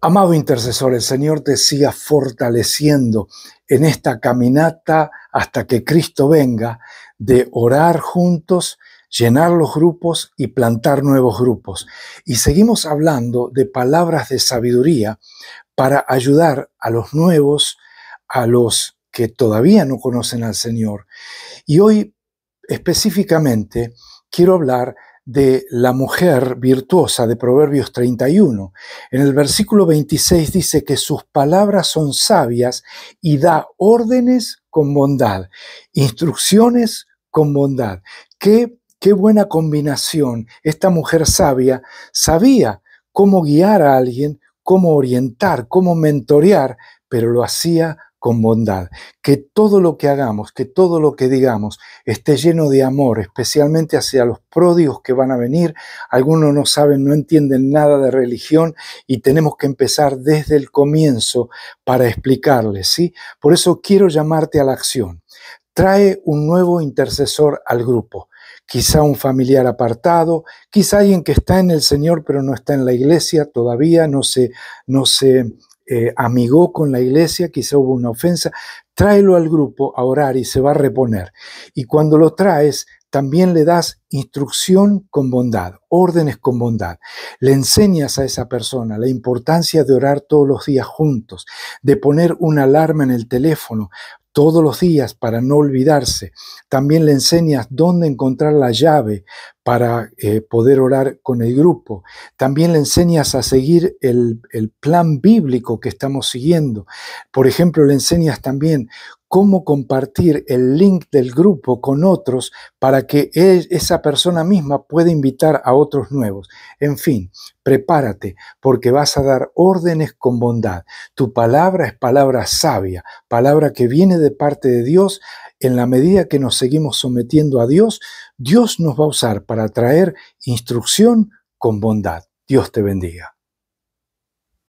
Amado intercesor, el Señor te siga fortaleciendo en esta caminata hasta que Cristo venga de orar juntos, llenar los grupos y plantar nuevos grupos. Y seguimos hablando de palabras de sabiduría para ayudar a los nuevos, a los que todavía no conocen al Señor. Y hoy específicamente quiero hablar de la mujer virtuosa de Proverbios 31. En el versículo 26 dice que sus palabras son sabias y da órdenes con bondad, instrucciones con bondad. Qué, qué buena combinación. Esta mujer sabia sabía cómo guiar a alguien, cómo orientar, cómo mentorear, pero lo hacía con bondad. Que todo lo que hagamos, que todo lo que digamos esté lleno de amor, especialmente hacia los pródigos que van a venir. Algunos no saben, no entienden nada de religión y tenemos que empezar desde el comienzo para explicarles, ¿sí? Por eso quiero llamarte a la acción. Trae un nuevo intercesor al grupo quizá un familiar apartado, quizá alguien que está en el Señor pero no está en la iglesia todavía, no se, no se Amigo eh, amigó con la iglesia, quizá hubo una ofensa, tráelo al grupo a orar y se va a reponer. Y cuando lo traes, también le das instrucción con bondad, órdenes con bondad. Le enseñas a esa persona la importancia de orar todos los días juntos, de poner una alarma en el teléfono todos los días para no olvidarse. También le enseñas dónde encontrar la llave para eh, poder orar con el grupo. También le enseñas a seguir el plan bíblico que estamos siguiendo. Por ejemplo, le enseñas también cómo compartir el link del grupo con otros para que esa persona misma pueda invitar a otros nuevos. En fin, prepárate porque vas a dar órdenes con bondad. Tu palabra es palabra sabia, palabra que viene de parte de Dios. En la medida que nos seguimos sometiendo a Dios, Dios nos va a usar para traer instrucción con bondad. Dios te bendiga.